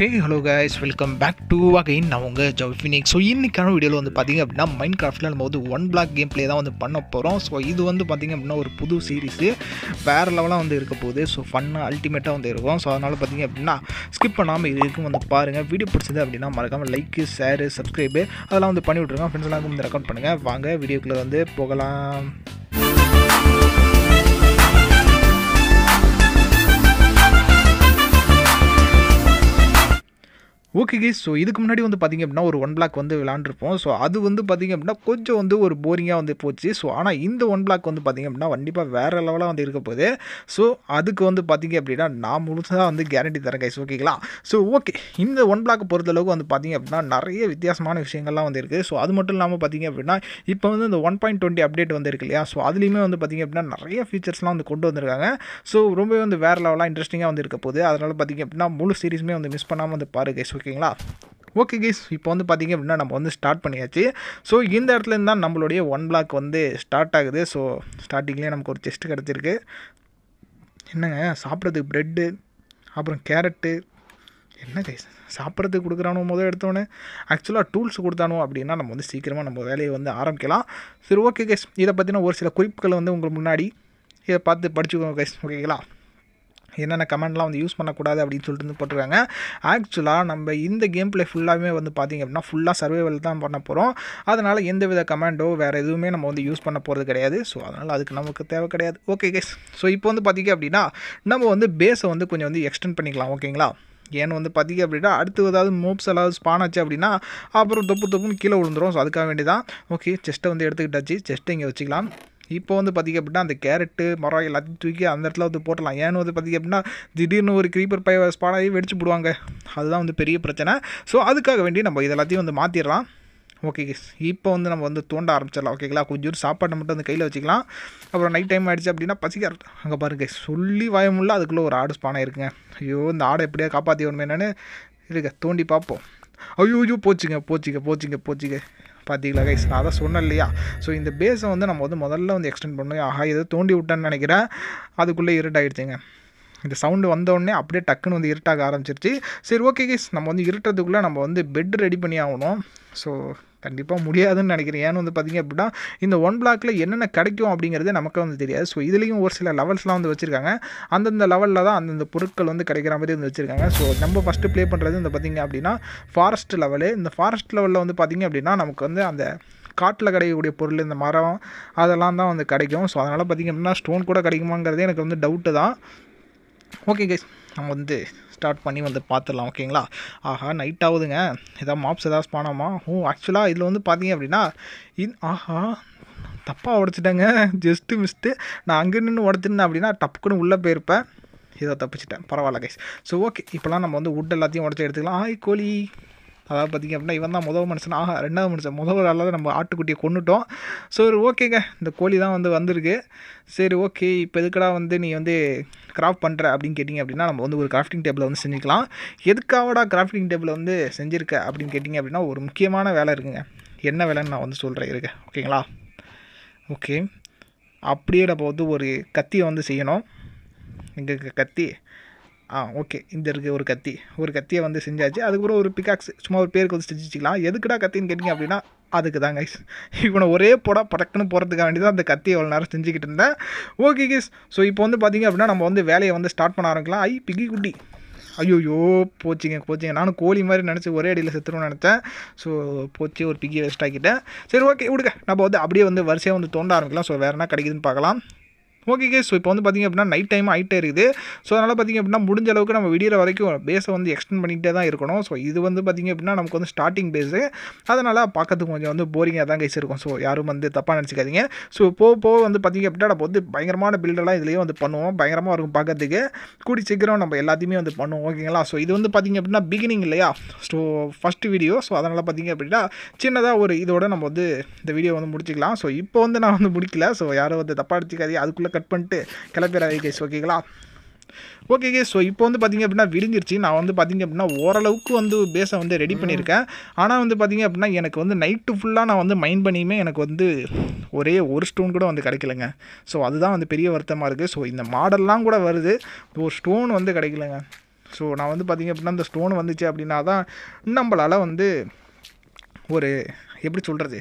hey hello guys welcome back to again நான் உங்கள் ஜவ்ஃபினிக் so இன்றைக்கான வீடியோவில் வந்து பார்த்திங்க அப்படின்னா மைண்ட் கிராஃப்ட்டில் நம்ம வந்து ஒன் பிளாக் கேம் பிளே தான் வந்து பண்ண போகிறோம் ஸோ இது வந்து பார்த்திங்க அப்படின்னா ஒரு புது சீரிஸு வேறு லெவலாக வந்து இருக்க போகுது ஸோ ஃபன்னாக அல்டிமேட்டாக வந்து இருக்கும் ஸோ அதனால் பார்த்திங்க அப்படின்னா ஸ்கிப் பண்ணாமல் இது இருக்கும் வந்து பாருங்கள் வீடியோ பிடிச்சது அப்படின்னா மறக்காமல் லைக்கு ஷேரு சப்ஸ்கிரைபு அதெல்லாம் வந்து பண்ணி விட்ருக்கோம் ஃப்ரெண்ட்ஸ்லாம் வந்து ரெக்கார்ட் பண்ணுங்கள் வாங்க வீடியோக்குள்ளே வந்து போகலாம் ஓகே கேஸ் ஸோ இதுக்கு முன்னாடி வந்து பார்த்திங்க அப்படின்னா ஒரு ஒன் பிளாக் வந்து விளாண்டுருப்போம் ஸோ அது வந்து பார்த்திங்க அப்படின்னா கொஞ்சம் வந்து ஒரு போரிங்காக வந்து போச்சு ஸோ ஆனால் இந்த ஒன் பிளாக் வந்து பார்த்திங்க அப்படின்னா கண்டிப்பாக வேறு லெவலாக வந்து இருக்க போகுது ஸோ அதுக்கு வந்து பார்த்திங்க அப்படின்னா நான் முழுசாக வந்து கேரண்டி தரேன் கைஸ் ஓகேங்களா ஸோ ஓகே இந்த ஒன் பிளாக் பொறுத்தளவுக்கு வந்து பார்த்திங்க அப்படின்னா நிறைய வித்தியாசமான விஷயங்கள்லாம் வந்து இருக்குது ஸோ அது மட்டும் இல்லாமல் பார்த்திங்க அப்படின்னா இப்போ வந்து இந்த ஒன் பாயிண்ட் டுவெண்ட்டி அப்டேட் வந்து இருக்கு இல்லையா ஸோ அதுலேயுமே வந்து பார்த்திங்க அப்படின்னா நிறைய ஃபீச்சர்ஸ்லாம் வந்து கொண்டு வந்திருக்காங்க ஸோ ரொம்பவே வந்து வேறு லெவலாக இன்ட்ரெஸ்டிங்காக வந்து இருக்க போகுது அதனால் பார்த்திங்க அப்படின்னா முழு சீரிஸுமே வந்து மிஸ் பண்ணாமல் வந்து பாருங்க கைஸ் ஓகே ஓகேங்களா ஓகே கைஸ் இப்போ வந்து பார்த்திங்க அப்படின்னா நம்ம வந்து ஸ்டார்ட் பண்ணியாச்சு ஸோ இந்த இடத்துலேருந்து தான் நம்மளுடைய ஒன் பிளாக் வந்து ஸ்டார்ட் ஆகுது ஸோ ஸ்டார்டிங்லேயே நமக்கு ஒரு செஸ்ட் கிடச்சிருக்கு என்னங்க சாப்பிட்றதுக்கு ப்ரெட்டு அப்புறம் கேரட்டு என்ன கைஸ் சாப்பிட்றதுக்கு கொடுக்குறானோ முதல் எடுத்தோன்னே ஆக்சுவலாக டூல்ஸ் கொடுத்தானோ அப்படின்னா நம்ம வந்து சீக்கிரமாக நம்ம வேலையை வந்து ஆரம்பிக்கலாம் சரி ஓகே கைஸ் இதை பற்றின ஒரு சில குறிப்புகள் வந்து உங்களுக்கு முன்னாடி இதை பார்த்து படிச்சுக்கோங்க கைஸ் ஓகேங்களா என்னென்ன கமெண்ட்லாம் வந்து யூஸ் பண்ணக்கூடாது அப்படின்னு சொல்லிட்டு வந்து போட்டிருக்காங்க ஆக்சுவலாக நம்ம இந்த கேம் பிளே ஃபுல்லாகவே வந்து பார்த்திங்க அப்படின்னா ஃபுல்லாக சர்வைவல் தான் பண்ண போகிறோம் அதனால் எந்த வித கமெண்டோ வேறு எதுவுமே நம்ம வந்து யூஸ் பண்ண போகிறது கிடையாது ஸோ அதனால் அதுக்கு நமக்கு தேவை கிடையாது ஓகே கேஸ் ஸோ இப்போ வந்து பார்த்திங்க அப்படின்னா நம்ம வந்து பேஸை வந்து கொஞ்சம் வந்து எக்ஸ்டெண்ட் பண்ணிக்கலாம் ஓகேங்களா ஏன்னு வந்து பார்த்திங்க அப்படின்னா அடுத்து ஏதாவது மோப்ஸ் ஏதாவது ஸ்பான் ஆச்சு அப்படின்னா அப்புறம் தொப்பு தொப்புன்னு கீழே விழுந்துடும் ஸோ அதுக்காக வேண்டி தான் ஓகே செஸ்ட்டை வந்து எடுத்துக்கிட்டாச்சு செஸ்ட்டை இங்கே வச்சுக்கலாம் இப்போ வந்து பார்த்திங்க அப்படின்னா அந்த கேரட்டு மரம் எல்லாத்தையும் தூக்கி அந்த இடத்துல வந்து போட்டலாம் ஏன்னு வந்து பார்த்திங்க அப்படின்னா திடீர்னு ஒரு க்ரீப்பர் பை ஸ்பாடாகி வெடிச்சு போடுவாங்க அதுதான் வந்து பெரிய பிரச்சனை ஸோ அதுக்காக வேண்டி நம்ம இதெல்லாத்தையும் வந்து மாற்றிடலாம் ஓகே இப்போ வந்து நம்ம வந்து தோண்ட ஆரம்பிச்சிடலாம் ஓகேங்களா கொஞ்சம் சாப்பாட்டை மட்டும் வந்து கையில் வச்சுக்கலாம் அப்புறம் நைட் டைம் ஆகிடுச்சு அப்படின்னா பசிக்க அங்கே பாருங்க சொல்லி வாயமுள்ள அதுக்குள்ளே ஒரு ஆடு ஸ்பானாக இருக்குங்க ஐயோ இந்த ஆடை எப்படியா காப்பாற்றி வேணுமே என்னென்னு இருக்க தோண்டி பார்ப்போம் ஐயோ ஐயோ போச்சுங்க போச்சுங்க போச்சுங்க போச்சுங்க பார்த்தீங்களா கைஸ் நான் அதை சொன்னேன் இல்லையா ஸோ இந்த பேஸை வந்து நம்ம வந்து முதல்ல வந்து எக்ஸ்டெண்ட் பண்ணி ஆஹா எதோ தோண்டி விட்டேன்னு நினைக்கிறேன் அதுக்குள்ளே இருட்டாயிடுச்சுங்க இந்த சவுண்டு வந்தோடனே அப்படியே டக்குன்னு வந்து இருட்டாக ஆரம்பிச்சிருச்சு சரி ஓகே கைஸ் நம்ம வந்து இருட்டதுக்குள்ளே நம்ம வந்து பெட் ரெடி பண்ணி ஆகணும் ஸோ கண்டிப்பாக முடியாதுன்னு நினைக்கிறேன் ஏன்னு வந்து பார்த்திங்க அப்படின்னா இந்த ஒன் பிளாக்ல என்னென்ன கிடைக்கும் அப்படிங்கிறது நமக்கு வந்து தெரியாது ஸோ இதுலேயும் ஒரு சில லெவல்ஸ்லாம் வந்து வச்சுருக்காங்க அந்தந்த லெவலில் தான் அந்தந்த பொருட்கள் வந்து கிடைக்கிற மாதிரி வந்து வச்சுருக்காங்க ஸோ நம்ம ஃபஸ்ட்டு ப்ளே பண்ணுறது வந்து பார்த்திங்க அப்படின்னா ஃபாரஸ்ட் லெவலு இந்த ஃபாரஸ்ட் லெவலில் வந்து பார்த்திங்க அப்படின்னா நமக்கு வந்து அந்த காட்டில் கிடைக்கக்கூடிய பொருள் இந்த மரம் அதெல்லாம் தான் வந்து கிடைக்கும் ஸோ அதனால் பார்த்திங்க அப்படின்னா ஸ்டோன் கூட கிடைக்குமாங்கிறதே எனக்கு வந்து டவுட்டு தான் ஓகே கைஸ் நம்ம வந்து ஸ்டார்ட் பண்ணி வந்து பார்த்துடலாம் ஓகேங்களா ஆஹா நைட் ஆகுதுங்க ஏதாவது மாப்ஸ் ஏதாவது ஸ்பானாமா ஓ ஆக்சுவலாக இதில் வந்து பார்த்தீங்க அப்படின்னா இன் ஆஹா தப்பாக உடச்சிட்டேங்க ஜஸ்ட்டு மிஸ்ட்டு நான் அங்கே நின்று உடச்சிருந்தேன் அப்படின்னா டப்புக்குனு உள்ளே போயிருப்பேன் இதை தப்பிச்சிட்டேன் பரவாயில்ல கைஸ் ஸோ ஓகே இப்போலாம் நம்ம வந்து உட் எல்லாத்தையும் உடச்சி எடுத்துக்கலாம் ஆய் கோழி அதாவது பார்த்திங்க அப்படின்னா இவன் தான் முதல் மனுஷன் ஆஹா ரெண்டாவது மனுஷன் முதல் ஆளாக நம்ம ஆட்டுக்குட்டியை கொண்டுட்டோம் ஸோ ஒரு ஓகேங்க இந்த கோழி தான் வந்து வந்திருக்கு சரி ஓகே இப்போ எதுக்கடா வந்து நீ வந்து கிராஃப்ட் பண்ணுற அப்படின்னு கேட்டிங்க அப்படின்னா நம்ம வந்து ஒரு கிராஃப்டிங் டேபிளை வந்து செஞ்சுக்கலாம் எதுக்காகடா கிராஃப்டிங் டேபிளை வந்து செஞ்சுருக்க அப்படின்னு கேட்டிங்க அப்படின்னா ஒரு முக்கியமான வேலை இருக்குங்க என்ன வேலைன்னு நான் வந்து சொல்கிறேன் இருக்கு ஓகேங்களா ஓகே அப்படியே நம்ம வந்து ஒரு கத்தியை வந்து செய்யணும் எங்கள் கத்தி ஆ ஓகே இந்த இருக்குது ஒரு கத்தி ஒரு கத்தியை வந்து செஞ்சாச்சு அதுக்கப்புறம் ஒரு பிகாக்ஸ் சும்மா ஒரு பேருக்கு வந்து செஞ்சுக்கலாம் எதுக்குடா கத்தின்னு கேட்டிங்க அப்படின்னா அதுக்கு தான் கைஸ் இவனை ஒரே போட படக்குன்னு போகிறதுக்கு வேண்டி தான் அந்த கத்தி எவ்வளோ நேரம் செஞ்சுக்கிட்டு இருந்தேன் ஓகே கைஸ் ஸோ இப்போ வந்து பார்த்திங்க அப்படின்னா நம்ம வந்து வேலையை வந்து ஸ்டார்ட் பண்ண ஆரம்பிக்கலாம் ஐ பிகி குட்டி ஐயோயோ போச்சுங்க போச்சுங்க நானும் கோழி மாதிரி நினச்சி ஒரே அடியில் செத்துருன்னு நினச்சேன் ஸோ போச்சு ஒரு பிக்கி வேஸ்ட் ஆக்கிட்டேன் சரி ஓகே விடுங்க நம்ம வந்து அப்படியே வந்து வரிசையாக வந்து தோண்ட ஆரம்பிக்கலாம் ஸோ வேறு என்ன கிடைக்குதுன்னு பார்க்கலாம் ஓகே கேஸ் இப்போ வந்து பார்த்திங்க அப்படின்னா நைட் டைம் ஆகிட்டே இருக்குது ஸோ அதனால் பார்த்திங்க அப்படின்னா முடிஞ்ச அளவுக்கு நம்ம விடிகிற வரைக்கும் பேஸை வந்து எக்ஸ்டெண்ட் பண்ணிகிட்டே தான் இருக்கணும் ஸோ இது வந்து பார்த்திங்க அப்படின்னா நமக்கு வந்து ஸ்டார்டிங் பேஸு அதனால் பார்க்கறதுக்கு கொஞ்சம் வந்து போரிங்காக தான் கைஸ் இருக்கும் ஸோ யாரும் வந்து தப்பாக நினச்சிக்காதீங்க ஸோ போக போக வந்து பார்த்திங்க அப்படின்னா நம்ம வந்து பயங்கரமான பில்டெல்லாம் இதுலேயே வந்து பண்ணுவோம் பயங்கரமாக இருக்கும் பார்க்கறதுக்கு கூடி சீக்கிரம் நம்ம எல்லாத்தையுமே வந்து பண்ணுவோம் ஓகேங்களா ஸோ இது வந்து பார்த்திங்க அப்படின்னா பிகினிங் இல்லையா ஸோ ஃபஸ்ட்டு வீடியோ ஸோ அதனால் பார்த்திங்க அப்படின்னா சின்னதாக ஒரு இதோட நம்ம வந்து இந்த வீடியோ வந்து முடிச்சிக்கலாம் ஸோ இப்போ வந்து நான் வந்து முடிக்கல ஸோ யாரும் வந்து தப்பாக நினச்சிக்காதீங்க அதுக்குள்ளே கட் பண்ணிட்டு கிளப்பிடாதே கேஸ் ஓகேங்களா ஓகே கே ஸோ இப்போ வந்து பார்த்திங்க அப்படின்னா விடிஞ்சிருச்சு நான் வந்து பார்த்திங்க அப்படின்னா ஓரளவுக்கு வந்து பேஸை வந்து ரெடி பண்ணியிருக்கேன் ஆனால் வந்து பார்த்திங்க அப்படின்னா எனக்கு வந்து நைட்டு ஃபுல்லாக நான் வந்து மைண்ட் பண்ணியுமே எனக்கு வந்து ஒரே ஒரு ஸ்டோன் கூட வந்து கிடைக்கலங்க ஸோ அதுதான் வந்து பெரிய வருத்தமாக இருக்குது ஸோ இந்த மாடல்லாம் கூட வருது ஒரு ஸ்டோன் வந்து கிடைக்கலங்க ஸோ நான் வந்து பார்த்திங்க அப்படின்னா இந்த ஸ்டோன் வந்துச்சு அப்படின்னா தான் நம்மளால் வந்து ஒரு எப்படி சொல்கிறது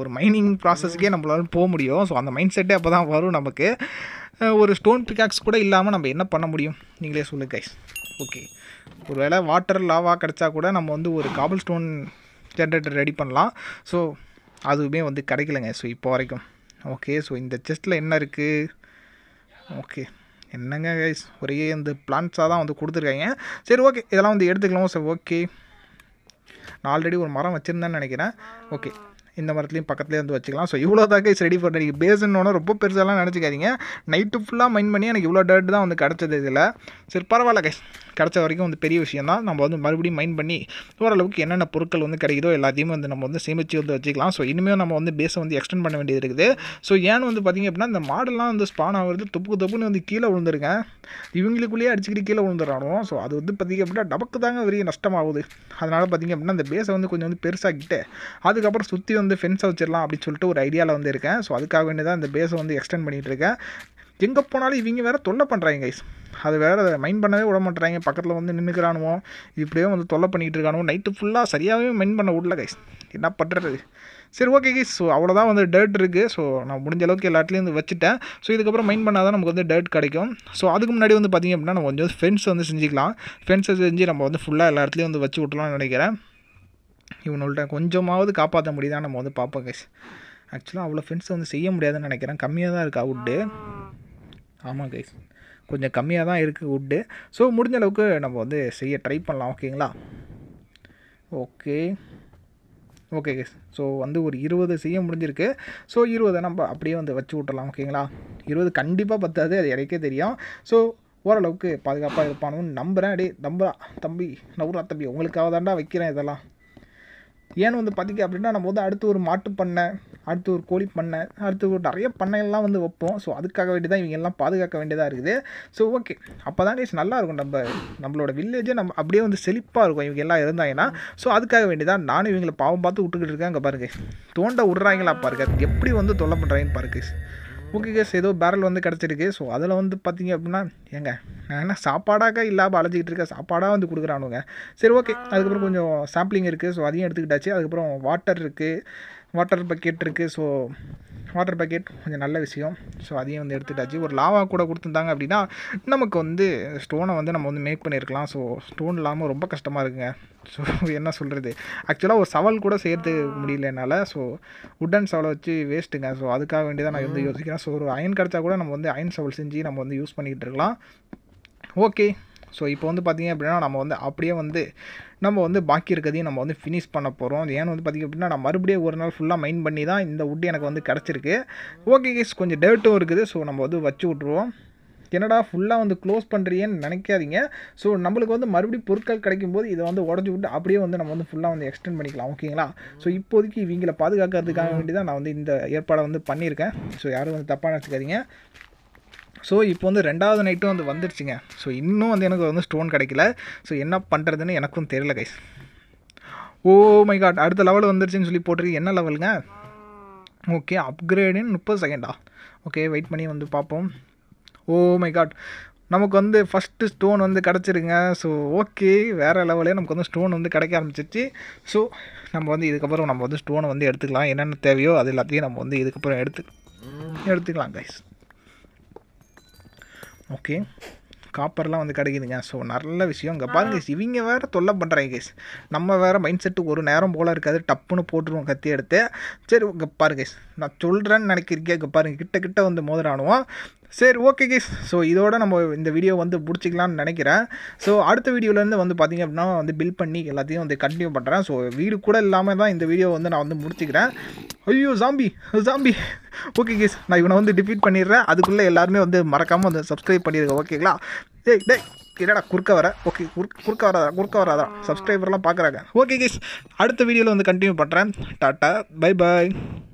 ஒரு மைனிங் ப்ராசஸ்க்கே நம்மளால போக முடியும் ஸோ அந்த மைண்ட் செட்டே அப்போ தான் வரும் நமக்கு ஒரு ஸ்டோன் பிகாக்ஸ் கூட இல்லாமல் நம்ம என்ன பண்ண முடியும் நீங்களே சொல்லுங்க கைஸ் ஓகே ஒரு வேளை வாட்டர் லாவாக கிடச்சா கூட நம்ம வந்து ஒரு காபல் ஸ்டோன் ஜென்ரேட்டர் ரெடி பண்ணலாம் ஸோ அதுவுமே வந்து கிடைக்கலங்க ஸோ இப்போ வரைக்கும் ஓகே ஸோ இந்த செஸ்ட்டில் என்ன இருக்குது ஓகே என்னங்க கைஸ் ஒரே இந்த பிளான்ஸாக தான் வந்து கொடுத்துருக்காங்க சரி ஓகே இதெல்லாம் வந்து எடுத்துக்கலாம் சார் ஓகே நான் ஆல்ரெடி ஒரு மரம் வச்சுருந்தேன்னு நினைக்கிறேன் ஓகே இந்த மரத்துலையும் பக்கத்துலேயே வந்து வச்சுக்கலாம் ஸோ இவ்வளோ தான் இஸ் ரெடி நீங்கள் பேசுன்னு ரொம்ப பெருசாலாம் நினச்சிக்காதீங்க நைட்டு ஃபுல்லாக மைண்ட் பண்ணி எனக்கு இவ்வளோ டேட் தான் வந்து கிடச்சது இதில் சரி பரவாயில்ல கைஸ் கிடச்ச வரைக்கும் வந்து பெரிய விஷயம் தான் நம்ம வந்து மறுபடியும் மைண்ட் பண்ணி ஓரளவுக்கு என்னென்ன பொருட்கள் வந்து கிடைக்குதோ எல்லாத்தையும் வந்து நம்ம வந்து சேமித்து வந்து வச்சுக்கலாம் ஸோ இனிமேல் நம்ம வந்து பேஸை வந்து எக்ஸ்டெண்ட் பண்ண வேண்டியது இருக்குது ஸோ ஏன்னு வந்து பார்த்திங்க அப்படின்னா இந்த மாடெல்லாம் வந்து ஸ்பான் ஆகிறது தொப்பு தொப்புன்னு வந்து கீழே விழுந்திருக்கேன் இவங்களுக்குள்ளேயே அடிச்சுக்கிட்டு கீழே விழுந்துடுறானோ ஸோ அது வந்து பார்த்திங்க அப்படின்னா டபக்கு தாங்க பெரிய நஷ்டமாகுது அதனால் பார்த்திங்க அப்படின்னா அந்த பேஸை வந்து கொஞ்சம் வந்து பெருசாகிட்டு அதுக்கப்புறம் சுற்றி வந்து வந்து ஃபென்ஸ் வச்சிடலாம் அப்படின்னு சொல்லிட்டு ஒரு ஐடியாவில் வந்து இருக்கேன் ஸோ அதுக்காக வேண்டி தான் இந்த பேஸை வந்து எக்ஸ்டெண்ட் பண்ணிகிட்டு இருக்கேன் எங்கே போனாலும் இவங்க வேறு தொல்லை பண்ணுறாங்க கைஸ் அது வேறு அதை மைண்ட் பண்ணவே விட மாட்டேறாங்க பக்கத்தில் வந்து நின்றுக்கிறானுவோ இப்படியே வந்து தொல்லை பண்ணிகிட்டு இருக்கானுவோ நைட்டு ஃபுல்லாக சரியாகவே மைண்ட் பண்ண விடல கைஸ் என்ன பண்ணுறது சரி ஓகே கைஸ் ஸோ அவ்வளோதான் வந்து டேட் இருக்குது ஸோ நான் முடிஞ்ச அளவுக்கு எல்லாத்துலேயும் வந்து வச்சுட்டேன் ஸோ இதுக்கப்புறம் மைண்ட் பண்ணால் தான் நமக்கு வந்து டேட் கிடைக்கும் ஸோ அதுக்கு முன்னாடி வந்து பார்த்திங்க அப்படின்னா நம்ம கொஞ்சம் ஃப்ரெண்ட்ஸ் வந்து செஞ்சுக்கலாம் ஃப்ரெண்ட்ஸை செஞ்சு நம்ம வந்து ஃபுல்லாக எல்லா இடத்துலையும் வந்து வச்சு விட்டலாம்னு நினைக்கிறேன் இவனோட கொஞ்சமாவது காப்பாற்ற முடியுதான் நம்ம வந்து பார்ப்போம் கைஸ் ஆக்சுவலாக அவ்வளோ ஃப்ரெண்ட்ஸ் வந்து செய்ய முடியாதுன்னு நினைக்கிறேன் கம்மியாக தான் இருக்குது அவுட்டு ஆமாம் கைஸ் கொஞ்சம் கம்மியாக தான் இருக்குது உட்டு ஸோ முடிஞ்ச அளவுக்கு நம்ம வந்து செய்ய ட்ரை பண்ணலாம் ஓகேங்களா ஓகே ஓகே கைஸ் ஸோ வந்து ஒரு இருபது செய்ய முடிஞ்சிருக்கு ஸோ இருபதை நம்ம அப்படியே வந்து வச்சு விட்டுலாம் ஓகேங்களா இருபது கண்டிப்பாக பத்தாது அது இறக்கே தெரியும் ஸோ ஓரளவுக்கு பாதுகாப்பாக இருப்பானுன்னு நம்புகிறேன் அடி நம்புறா தம்பி நம்புறா தம்பி உங்களுக்காக தாண்டா வைக்கிறேன் இதெல்லாம் ஏன்னு வந்து பார்த்திங்க அப்படின்னா நம்ம வந்து அடுத்து ஒரு மாட்டு பண்ணை அடுத்து ஒரு கோழி பண்ணை அடுத்து ஒரு நிறைய பண்ணைகள்லாம் வந்து வைப்போம் ஸோ அதுக்காக வேண்டி தான் இவங்க எல்லாம் பாதுகாக்க வேண்டியதாக இருக்குது ஸோ ஓகே அப்போ தான் நல்லா இருக்கும் நம்ம நம்மளோட வில்லேஜே நம்ம அப்படியே வந்து செழிப்பாக இருக்கும் இவங்க எல்லாம் இருந்தாங்கன்னா ஸோ அதுக்காக வேண்டி தான் நானும் இவங்களை பாவம் பார்த்து விட்டுக்கிட்டு இருக்கேன் அங்கே பாருங்கள் தோண்ட விட்றாங்களா பாருங்கள் எப்படி வந்து தொல்லை பண்ணுறாங்கன்னு பாருங்கள் ஓகே கேஸ் ஏதோ பேரல் வந்து கிடச்சிருக்கு ஸோ அதில் வந்து பார்த்தீங்க அப்படின்னா ஏங்க ஏன்னா சாப்பாடாக இல்லாமல் அழைஞ்சிக்கிட்டு இருக்க சாப்பாடாக வந்து கொடுக்குறானுங்க சரி ஓகே அதுக்கப்புறம் கொஞ்சம் சாம்பிளிங் இருக்குது ஸோ அதையும் எடுத்துக்கிட்டாச்சு அதுக்கப்புறம் வாட்டர் இருக்குது வாட்டர் பக்கெட் இருக்குது ஸோ வாட்டர் பக்கெட் கொஞ்சம் நல்ல விஷயம் ஸோ அதையும் வந்து எடுத்துட்டாச்சு ஒரு லாவா கூட கொடுத்துருந்தாங்க அப்படின்னா நமக்கு வந்து ஸ்டோனை வந்து நம்ம வந்து மேக் பண்ணியிருக்கலாம் ஸோ ஸ்டோன் இல்லாமல் ரொம்ப கஷ்டமாக இருக்குங்க ஸோ என்ன சொல்கிறது ஆக்சுவலாக ஒரு சவால் கூட செய்கிறது முடியல என்னால் ஸோ உட்டன் சவலை வச்சு வேஸ்ட்டுங்க ஸோ அதுக்காக வேண்டி நான் வந்து யோசிக்கிறேன் ஸோ ஒரு அயன் கிடச்சா கூட நம்ம வந்து அயன் சவல் செஞ்சு நம்ம வந்து யூஸ் பண்ணிக்கிட்டு இருக்கலாம் ஓகே ஸோ இப்போ வந்து பார்த்திங்க அப்படின்னா நம்ம வந்து அப்படியே வந்து நம்ம வந்து பாக்கி இருக்கிறதையும் நம்ம வந்து ஃபினிஷ் பண்ண போகிறோம் ஏன்னு வந்து பார்த்திங்க அப்படின்னா நான் மறுபடியும் ஒரு நாள் ஃபுல்லாக மைண்ட் பண்ணி தான் இந்த வுட் எனக்கு வந்து கிடச்சிருக்கு ஓகே கேஸ் கொஞ்சம் டேர்ட்டும் இருக்குது ஸோ நம்ம வந்து வச்சு விட்ருவோம் என்னடா ஃபுல்லாக வந்து க்ளோஸ் பண்ணுறியேன்னு நினைக்காதீங்க ஸோ நம்மளுக்கு வந்து மறுபடியும் பொருட்கள் கிடைக்கும் போது இதை வந்து உடஞ்சி விட்டு அப்படியே வந்து நம்ம வந்து ஃபுல்லாக வந்து எக்ஸ்டெண்ட் பண்ணிக்கலாம் ஓகேங்களா ஸோ இப்போதைக்கு இவங்களை பாதுகாக்கிறதுக்காக வேண்டி தான் நான் வந்து இந்த ஏற்பாடை வந்து பண்ணியிருக்கேன் ஸோ யாரும் வந்து தப்பாக நினச்சிக்காதீங்க ஸோ இப்போ வந்து ரெண்டாவது நைட்டும் வந்து வந்துருச்சுங்க ஸோ இன்னும் வந்து எனக்கு வந்து ஸ்டோன் கிடைக்கல ஸோ என்ன பண்ணுறதுன்னு எனக்கும் தெரியல கைஸ் ஓ மை காட் அடுத்த லெவல் வந்துருச்சுன்னு சொல்லி போட்டிருக்கு என்ன லெவலுங்க ஓகே அப்கிரேடுன்னு முப்பது செகண்டா ஓகே வெயிட் பண்ணி வந்து பார்ப்போம் ஓ மை காட் நமக்கு வந்து ஃபஸ்ட்டு ஸ்டோன் வந்து கிடச்சிருங்க ஸோ ஓகே வேறு லெவலே நமக்கு வந்து ஸ்டோன் வந்து கிடைக்க ஆரம்பிச்சிருச்சு ஸோ நம்ம வந்து இதுக்கப்புறம் நம்ம வந்து ஸ்டோனை வந்து எடுத்துக்கலாம் என்னென்ன தேவையோ அது எல்லாத்தையும் நம்ம வந்து இதுக்கப்புறம் எடுத்து எடுத்துக்கலாம் கைஸ் ஓகே காப்பர்லாம் வந்து கிடைக்குதுங்க ஸோ நல்ல விஷயம் இங்கே பாருங்க இவங்க வேறு தொல்லை பண்ணுறாங்க கேஸ் நம்ம வேறு மைண்ட் செட்டு ஒரு நேரம் போல் இருக்காது டப்புன்னு போட்டுருவோம் கத்தி எடுத்து சரி இங்கே பாருங்க நான் சொல்கிறேன்னு நினைக்கிறீங்க இங்கே பாருங்க கிட்ட கிட்ட வந்து மோதிரானுவோம் சரி ஓகே கேஸ் ஸோ இதோட நம்ம இந்த வீடியோ வந்து பிடிச்சிக்கலாம்னு நினைக்கிறேன் ஸோ அடுத்த வீடியோலேருந்து வந்து பார்த்திங்க அப்படின்னா வந்து பில் பண்ணி எல்லாத்தையும் வந்து கண்டினியூ பண்ணுறேன் ஸோ வீடு கூட இல்லாமல் தான் இந்த வீடியோ வந்து நான் வந்து முடிச்சுக்கிறேன் ஐயோ ஜாம்பி ஜாம்பி ஓகே கேஸ் நான் இவனை வந்து டிஃபீட் பண்ணிடுறேன் அதுக்குள்ளே எல்லாருமே வந்து மறக்காமல் வந்து சப்ஸ்கிரைப் பண்ணியிருக்கேன் ஓகேங்களா டேய் டே இல்லைடா குறுக்க வர ஓகே குறுக்க குறுக்க வராதா குறுக்க வராதா சப்ஸ்கிரைபர்லாம் பார்க்குறாங்க ஓகே கேஸ் அடுத்த வீடியோவில் வந்து கண்டினியூ பண்ணுறேன் டாட்டா பை பாய்